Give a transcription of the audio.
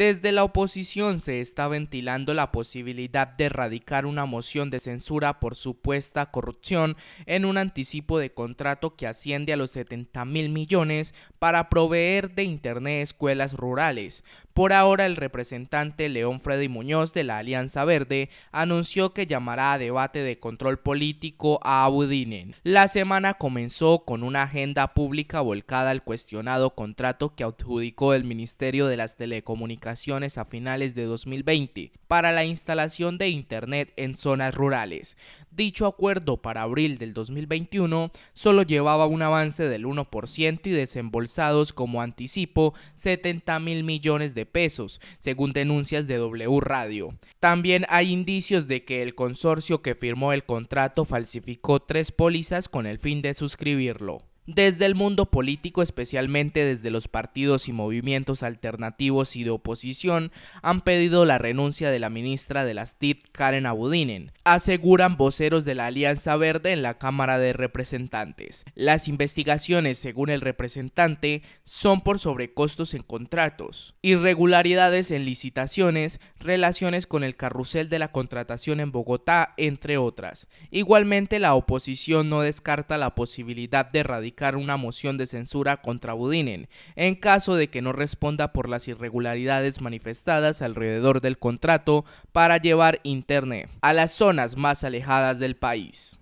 Desde la oposición se está ventilando la posibilidad de erradicar una moción de censura por supuesta corrupción en un anticipo de contrato que asciende a los 70 mil millones para proveer de Internet escuelas rurales, por ahora, el representante León Freddy Muñoz de la Alianza Verde anunció que llamará a debate de control político a Audinen. La semana comenzó con una agenda pública volcada al cuestionado contrato que adjudicó el Ministerio de las Telecomunicaciones a finales de 2020 para la instalación de Internet en zonas rurales. Dicho acuerdo para abril del 2021 solo llevaba un avance del 1% y desembolsados como anticipo 70 mil millones de pesos, según denuncias de W Radio. También hay indicios de que el consorcio que firmó el contrato falsificó tres pólizas con el fin de suscribirlo desde el mundo político, especialmente desde los partidos y movimientos alternativos y de oposición, han pedido la renuncia de la ministra de las TIP, Karen Abudinen, aseguran voceros de la Alianza Verde en la Cámara de Representantes. Las investigaciones, según el representante, son por sobrecostos en contratos, irregularidades en licitaciones, relaciones con el carrusel de la contratación en Bogotá, entre otras. Igualmente, la oposición no descarta la posibilidad de radicar una moción de censura contra Budinen, en caso de que no responda por las irregularidades manifestadas alrededor del contrato para llevar Internet a las zonas más alejadas del país.